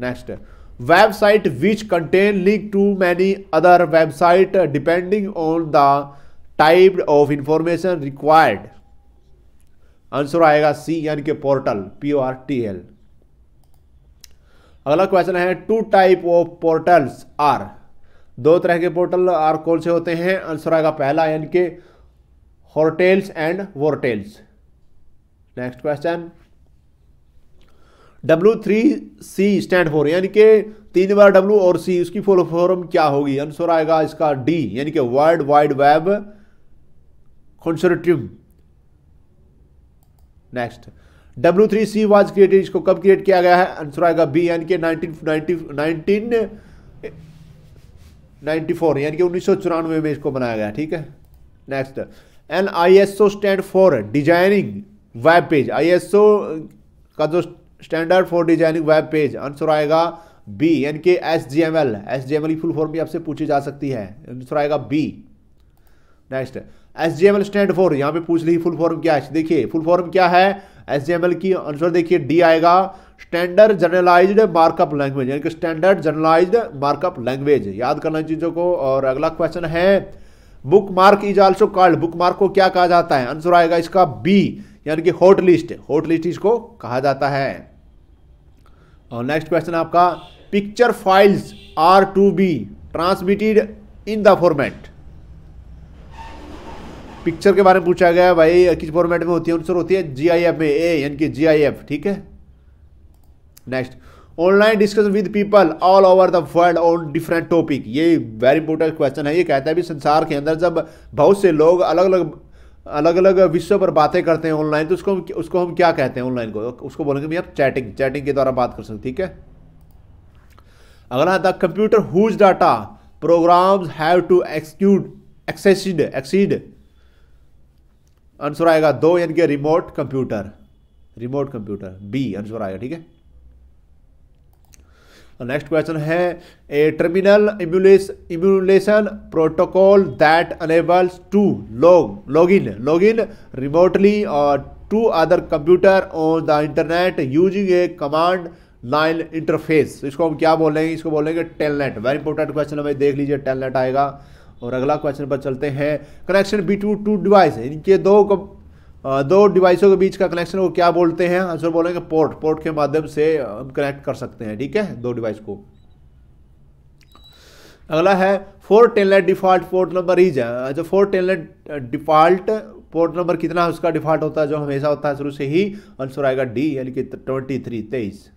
next website which contain link to many other website depending on the type of information required answer आएगा C यानी कि portal P O R T L अगला question है two type of portals are दो तरह के portal are कौन से होते हैं आंसर आएगा पहला यानी कि hortals and vortals next question W three C stand for यानी कि तीन बार डब्ल्यू और सी उसकी फुल फॉर्म क्या होगी आंसर आएगा इसका डी यानी कि world wide web consortium next W three C was created इसको कब क्रिएट किया गया है आंसर आएगा बी यानी कि नाइनटीन नाइनटी नाइन्टी फोर यानी कि उन्नीस सौ चौरानवे में इसको बनाया गया ठीक है next N I S O stand for designing web page I S O का जो standard for designing web page answer आएगा बी यानी कि S G M L S G M L full form भी आपसे पूछी जा सकती है आंसर आएगा B next S G M L stand for यहाँ पे पूछ ली फुल फॉर्म क्या है देखिए फुल फॉर्म क्या है एस जी एम एल की आंसर देखिए डी आएगा स्टैंडर्ड जर्नलाइज्ड मार्कअप लैंग्वेज यानी कि स्टैंडर्ड जर्नलाइज्ड मार्कअप लैंग्वेज याद करना चीज़ों को और अगला क्वेश्चन है book mark is also called book mark को क्या कहा जाता है आंसर आएगा इसका बी यानी कि हॉट लिस्ट हॉट लिस्ट इसको कहा जाता है और नेक्स्ट क्वेश्चन आपका picture files are to be transmitted in the format picture के बारे में पूछा गया भाई किस फॉर्मेट में होती है आंसर होती है जी आई एफ में ए यानी कि जी आई एफ ठीक है next online discussion with people all over the world on different topic ये वेरी इंपॉर्टेंट क्वेश्चन है ये कहता है भी संसार के अंदर जब बहुत से लोग अलग अलग अलग अलग विषयों पर बातें करते हैं ऑनलाइन तो उसको हम उसको हम क्या कहते हैं ऑनलाइन को उसको बोलेंगे भैया चैटिंग चैटिंग के द्वारा बात कर सकते ठीक है अगला the computer whose data programs have to excused accessed exceed answer आएगा दो यानी कि remote computer remote computer B answer आएगा ठीक है नेक्स्ट क्वेश्चन है a terminal emulation protocol that enables to log log in log in remotely और to other computer on the internet using a command line interface इसको हम क्या बोलेंगे इसको बोलेंगे टेलनेट वेरी इंपॉर्टेंट क्वेश्चन हमें देख लीजिए टेलनेट आएगा और अगला क्वेश्चन पर चलते हैं कनेक्शन बिटवीन टू डिवाइस इनके दो दो डिवाइसों के बीच का कनेक्शन वो क्या बोलते हैं आंसर बोलेंगे पोर्ट पोर्ट के माध्यम से हम कनेक्ट कर सकते हैं ठीक है दो डिवाइस को अगला है for telnet default port number is है जो for telnet default port number कितना है उसका डिफॉल्ट होता है जो हमेशा होता है शुरू से ही आंसर आएगा डी यानी कि ट्वेंटी थ्री तेईस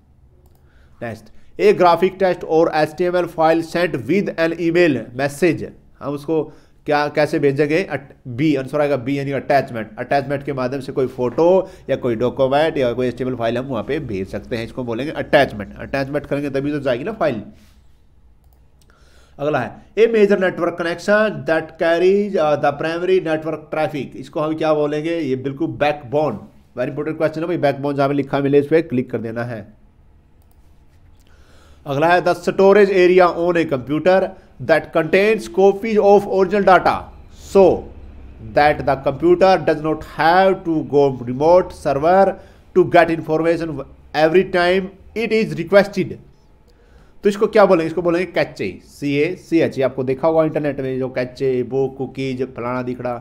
नेक्स्ट ए ग्राफिक टेस्ट और एच file sent with an email message हम उसको क्या कैसे भेजेंगे बी आंसर आएगा बी यानी अटैचमेंट अटैचमेंट के माध्यम से कोई फोटो या कोई डॉक्यूमेंट या कोई स्टेबल फाइल हम वहाँ पे भेज सकते हैं इसको बोलेंगे अटैचमेंट अटैचमेंट करेंगे तभी तो जाएगी ना फाइल अगला है a major network connection that carries the primary network traffic इसको हम क्या बोलेंगे ये बिल्कुल बैकबोन वेरी इंपॉर्टेंट क्वेश्चन है भाई बैकबोन जहाँ पे लिखा मिले इस पर क्लिक कर देना है अगला है the storage area on a computer that contains copies of original data so that the computer does not have to go remote server to get information every time it is requested तो इसको क्या बोलेंगे इसको बोलेंगे cache सी ए C H आपको देखा होगा internet में जो कैचे बुक कुकीज फलाना दिखड़ा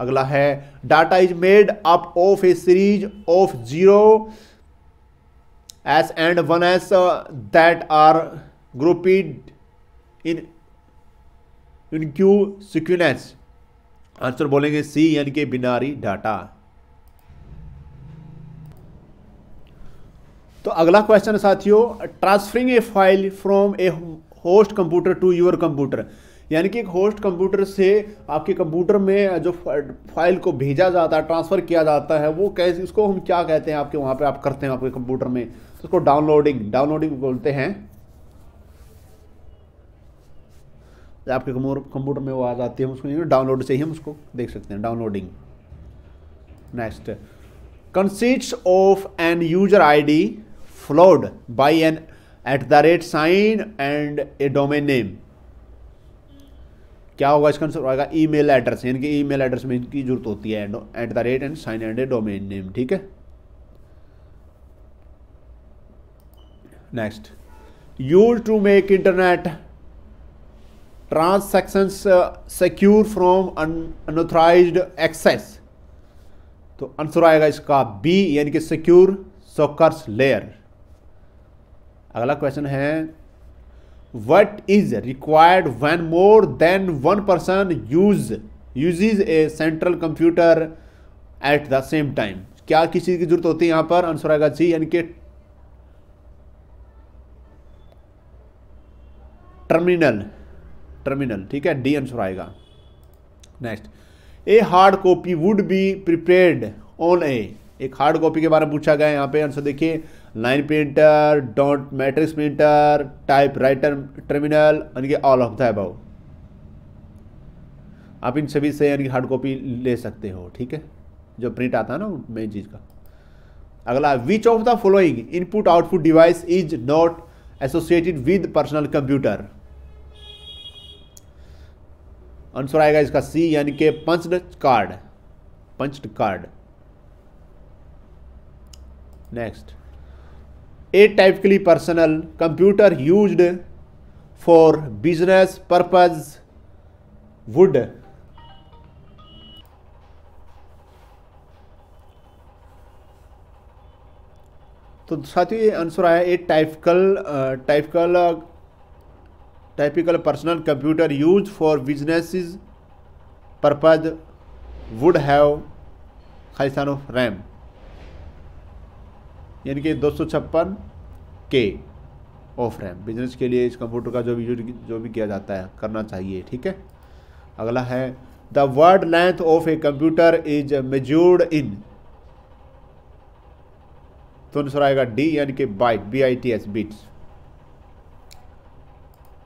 अगला है data is made up of a series of zero S and 1S uh, that are grouped in in Q sequence answer बोलेंगे सी यानी कि बिनारी डाटा तो अगला क्वेश्चन साथियों transferring a file from a host computer to your computer यानी कि एक host computer से आपके कंप्यूटर में जो फाइल को भेजा जाता है ट्रांसफ़र किया जाता है वो कैसे उसको हम क्या कहते हैं आपके वहां पे आप करते हैं आपके कंप्यूटर में इसको डाउनलोडिंग डाउनलोडिंग बोलते हैं आपके कंप्यूटर में वो आ जाती है उसको डाउनलोड से ही हम उसको देख सकते हैं downloading next consists of an user ID followed by an at the rate sign and a domain name क्या होगा इसका आंसर होगा ईमेल एड्रेस यानी कि ईमेल एड्रेस में इनकी जरूरत होती है at the rate and sign and a domain name ठीक है next use to make internet transactions secure from unauthorize access तो आंसर आएगा इसका बी यानी कि सिक्योर सोकर्स लेयर अगला क्वेश्चन है what is required when more than one person use uses a central computer at the same time क्या किसी चीज़ की जरूरत होती है यहां पर आंसर आएगा जी यानी कि टर्मिनल टर्मिनल ठीक है डी आंसर आएगा next a hard copy would be prepared on a एक हार्ड कॉपी के बारे में पूछा गया है यहाँ पे आंसर देखिए line printer dot matrix printer type writer terminal यानी कि ऑल ऑफ द अबाउ आप इन सभी से यानी कि हार्ड कॉपी ले सकते हो ठीक है जो प्रिंट आता है ना मेन चीज़ का अगला which of the following input output device is not associated with personal computer answer आएगा इसका सी यानी कि punched card punched card next a typically personal computer used for business purpose would तो साथियों ये आंसर आया a typical typical typical personal computer used for businesses purpose would have खालिस्तान of RAM यानी कि दो सौ छप्पन के ऑफ रैम बिजनेस के लिए इस कंप्यूटर का जो भी जो भी किया जाता है करना चाहिए ठीक है अगला है the word length of a computer is measured in तो आंसर आएगा डी यानी कि byte B I T S bits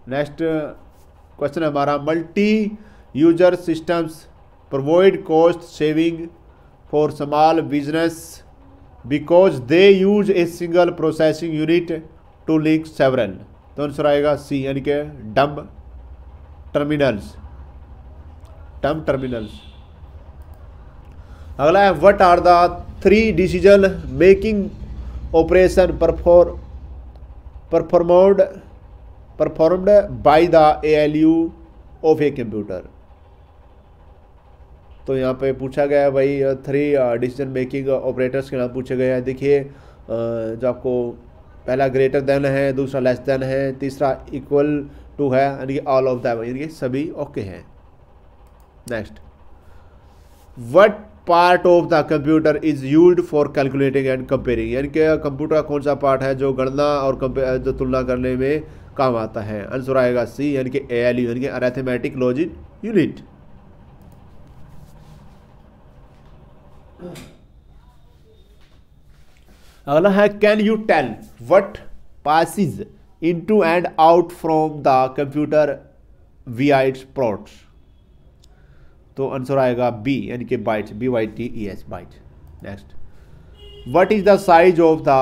next question हमारा multi user systems provide cost saving for small business because they use a single processing unit to link several तो answer आएगा C यानी के डम terminals डम terminals अगला है what are the three decision making operation परफॉर performed performed by the ALU of a computer तो यहाँ पे पूछा गया है भाई थ्री डिसीजन मेकिंग ऑपरेटर्स के नाम पूछे गए हैं देखिए जो आपको पहला ग्रेटर देन है दूसरा लेस देन है तीसरा इक्वल टू है यानी कि ऑल ऑफ दैम यानी कि सभी ओके हैं next what part of the computer is use for calculating and comparing यानी कि कंप्यूटर का कौन सा पार्ट है जो गणना और जो तुलना करने में काम आता है आंसर आएगा सी यानी कि ए एल यू यानी कि अरेथमेटिक लॉजिक यूनिट अगला है can you tell what passes into and out from the computer वी आई प्रोट तो आंसर आएगा बी यानी कि byte B Y T E S byte next what is the size of the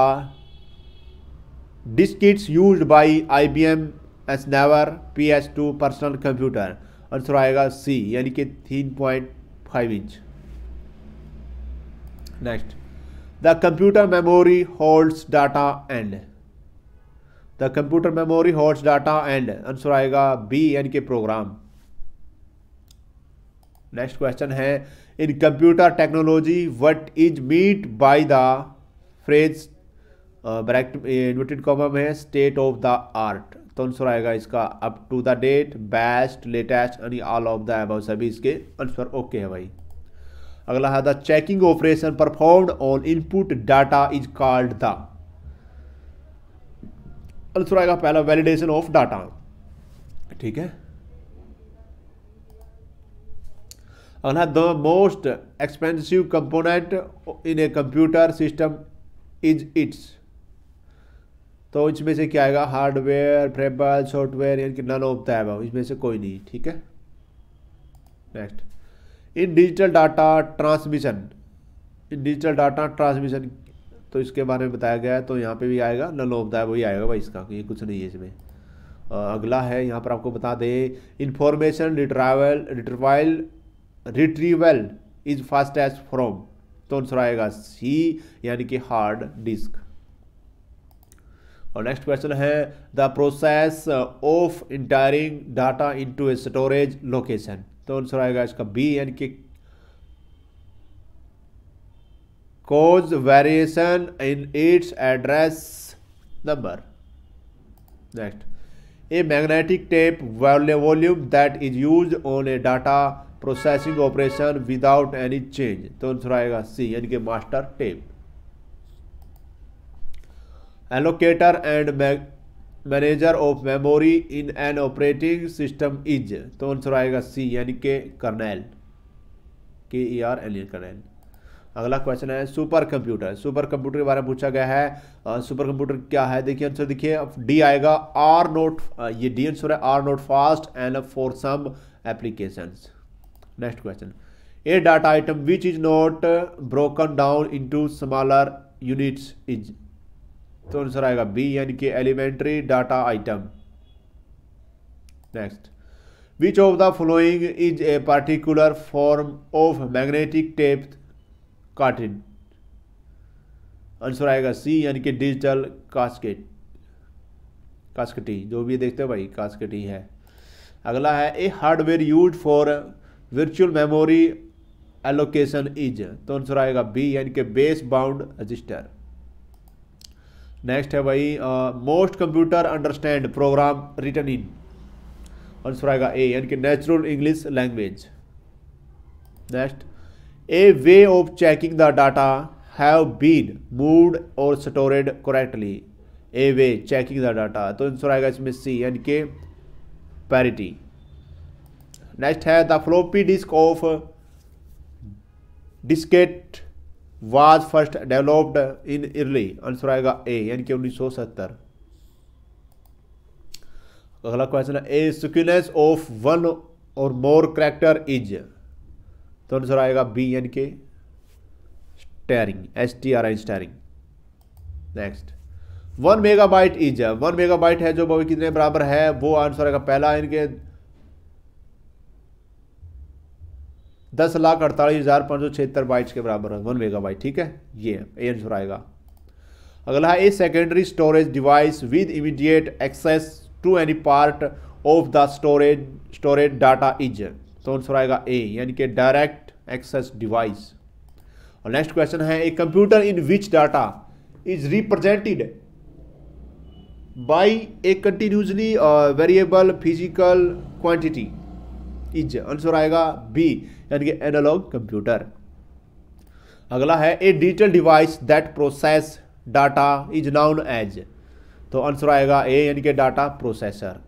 use by I B M S by P S two personal computer answer आएगा C यानी कि तीन point five inch next the computer memory holds data and the computer memory holds data and answer आएगा B यानी कि program next question है in computer technology what is meant by the phrase bracket inverted comma में है state of the art तो answer आएगा इसका up to the date best latest यानी ऑल ऑफ द अबव सभी इसके आंसर ओके है भाई अगला है the checking operation performed on input data is called the answer आएगा पहला वैलिडेशन ऑफ डाटा ठीक है अगला the most expensive component in a computer system is its तो इसमें से क्या आएगा हार्डवेयर फ्रेबल सॉफ्टवेयर यानी कि नन ऑफ द इसमें से कोई नहीं ठीक है next in digital data transmission in digital data transmission तो इसके बारे में बताया गया है तो यहाँ पे भी आएगा नन ऑफ द वही आएगा भाई इसका ये कुछ नहीं है इसमें अगला है यहाँ पर आपको बता दें information retrieval retrieval retrieval is fast as from तो आंसर आएगा सी यानी कि हार्ड डिस्क और नेक्स्ट क्वेश्चन है the process of entering data into a storage location तो आंसर आएगा इसका बी तो यानी कि causes variation in its address number next a magnetic tape volume that is use on a data processing operation without any change तो answer आएगा C यानी कि master tape allocator and manager of memory in an operating system is तो answer आएगा C यानी के kernel K E R L N अगला question है सुपर कंप्यूटर सुपर कंप्यूटर के बारे में पूछा गया है आ, सुपर कंप्यूटर क्या है देखिए आंसर देखिए डी आएगा आर नोट ये डी आंसर है are not fast and for some application next question a data item which is not broken down into smaller units is तो आंसर आएगा बी यानी कि elementary data item next which of the following is a particular form of magnetic tape cartridge answer आएगा C यानी कि digital casket कास्केटी जो भी देखते हो भाई कास्कटी है अगला है a hardware use for virtual memory allocation is तो आंसर आएगा बी यानी कि बेस बाउंड रजिस्टर नेक्स्ट है भाई most computer understand program written in answer आएगा ए यानी कि natural English language next a way of checking the data have been moved or stored correctly a way checking the data तो answer आएगा इसमें C यानी कि parity next है the floppy disk of Diskit was first developed in early answer आएगा A यानी कि 1970 अगला क्वेश्चन है ए sequence of one or more character is तो आंसर आएगा बी यानी के string S T R I string next one megabyte is one megabyte है जो कितने बराबर है वो आंसर आएगा पहला कि दस लाख अड़तालीस हज़ार पाँच सौ छिहत्तर बाइट्स के बराबर है वन मेगा बाइट ठीक है ये ए आंसर आएगा अगला है a secondary storage device with immediate access to any part of the storage storage data is तो आंसर आएगा ए यानी कि डायरेक्ट एक्सेस डिवाइस और नेक्स्ट क्वेश्चन है a computer in which data is represented by a continuously variable physical quantity is answer आएगा B यानी कि analog computer अगला है a digital device that process data is known as तो answer आएगा A यानी कि डाटा प्रोसेसर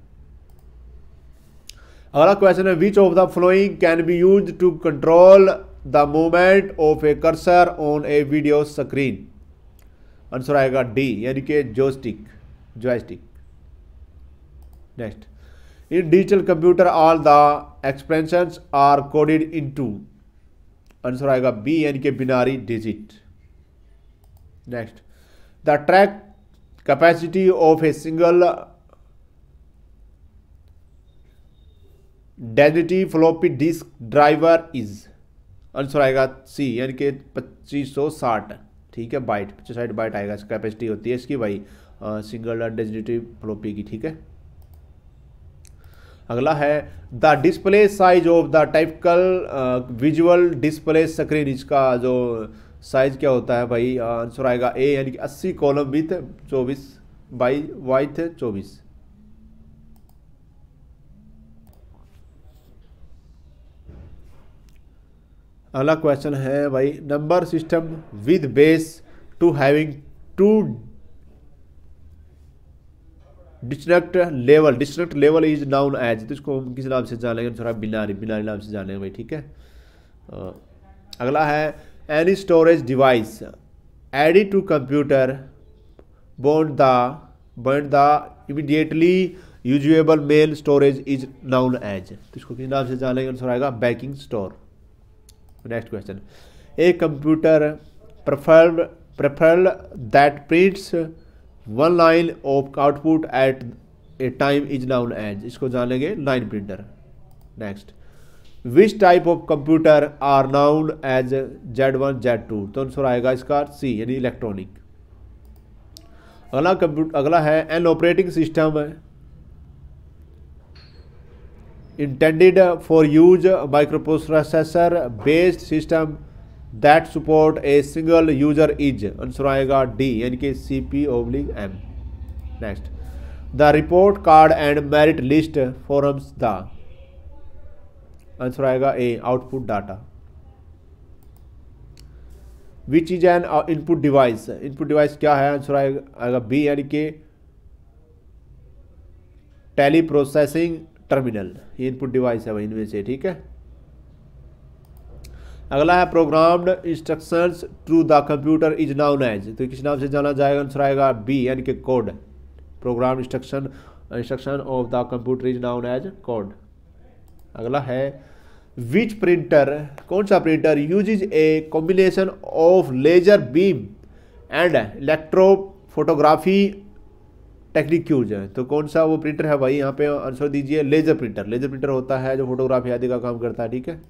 अगला क्वेश्चन है which of the following can be use to control the movement of a cursor on a video screen answer आएगा D यानी कि joystick joystick next in digital computer computer, the the are coded into answer आएगा B यानी कि binary digit next the track capacity of a single density floppy disk driver is answer आएगा C यानी कि साठ ठीक है bite पच्चीस साठ बाइट आएगा कैपेसिटी होती है इसकी भाई सिंगल डेजिटी फ्लोपी की ठीक है अगला है the display size of the typical visual display screen इसका जो साइज क्या होता है भाई आंसर uh, आएगा ए यानी कि अस्सी कॉलम विथ चौबीस बाई थे चौबीस अगला क्वेश्चन है भाई number system with base two having two distinct level distinct level is known as तो इसको हम किस नाम से जानेंगे थोड़ा बिनारी बिनारी नाम से जानेंगे भाई ठीक है अगला है any storage device added to computer beyond the beyond the immediately usable main storage is known as तो इसको किस नाम से जान आंसर आएगा backing store next question a computer peripheral peripheral that prints one line of output at a time is known as इसको जानेंगे line printer next which type of computer are known as Z one Z two तो answer आएगा इसका C यानी electronic अगला computer अगला है an operating system intended for use microprocessor based system that support a single user is answer आएगा D यानी कि C P oblique M next the report card and merit list forms the answer आएगा A output data which is an input device input device क्या है answer आएगा B यानी कि tele processing terminal ये इनपुट डिवाइस है वही इनमें से ठीक है अगला है programmed instructions to the computer is known as तो किस नाम से जाना जाएगा आंसर आएगा बी यानी कि code program instruction instruction of the computer is known as code अगला है विच प्रिंटर कौन सा printer use is a combination of laser beam and electro photography technique use है तो कौन सा वो प्रिंटर है भाई यहाँ पे आंसर दीजिए लेजर प्रिंटर लेजर प्रिंटर होता है जो फोटोग्राफी आदि का काम करता है ठीक है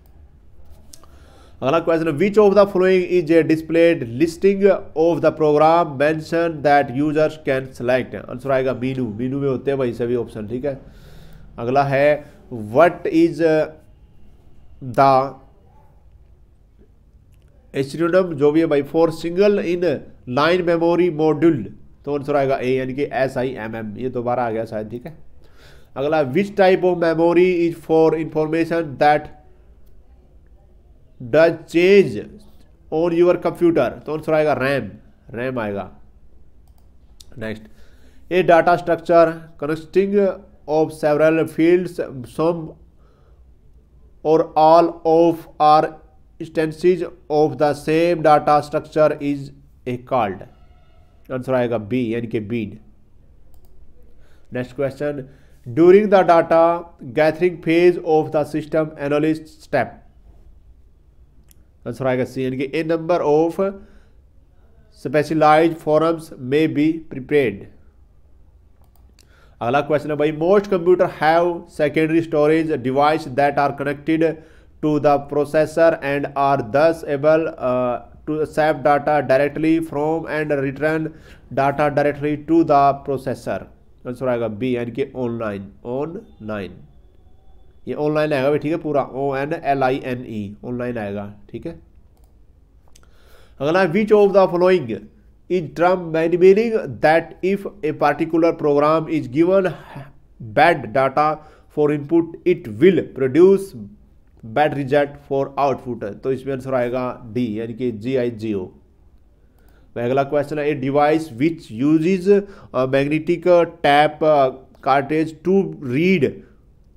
अगला question which of the following is a displayed listing of the program mention that users can select answer आएगा मीनू मीनू में होते हैं भाई सभी ऑप्शन ठीक है अगला है वट इज द एस्ट्रोनम जो भी है भाई for single in line memory module तो आंसर आएगा ए यानी कि एस आई एम एम ये दोबारा आ गया शायद ठीक है अगला which type of memory is for information that does change on your computer तो आंसर आएगा रैम रैम आएगा next a data structure connecting of several fields some or all of are instances of the same data structure is a called answer आएगा B यानी कि bean next question during the data gathering phase of the system analyst step answer आएगा C यानी कि a number of specialize forms may be prepared अगला question है भाई most computer have secondary storage device that are connected to the processor and are thus able to save data directly from and return data directly to the processor answer आएगा B यानी कि online online ये online आएगा भाई ठीक है पूरा O N L I N E online आएगा ठीक है अगला which of the following is term man meaning that if a particular program is given bad data for input it will produce bad result for output तो इसमें answer आएगा D यानी कि जी आई जी ओ अगला क्वेश्चन है a device which use magnetic tape cartridge to read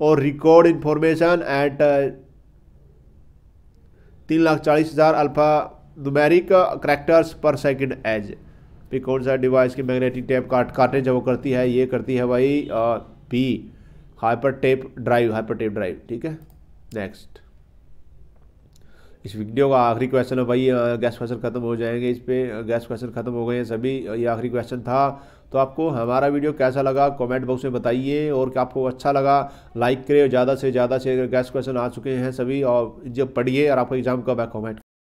or record information at तीन लाख चालीस हज़ार alpha numeric characters per second as भी कौन सा डिवाइस की मैग्नेटिक टेप काट काटने जब वो करती है ये करती है भाई P hyper tape drive hyper tape drive ठीक है नेक्स्ट इस वीडियो का आखिरी क्वेश्चन है भाई गैस uh, क्वेश्चन खत्म हो जाएंगे इस पर गैस क्वेश्चन खत्म हो गए हैं सभी uh, ये आखिरी क्वेश्चन था तो आपको हमारा वीडियो कैसा लगा कमेंट बॉक्स में बताइए और आपको अच्छा लगा लाइक करें ज़्यादा से ज़्यादा से गैस क्वेश्चन आ चुके हैं सभी और जब पढ़िए और आपका एग्ज़ाम कब है कॉमेंट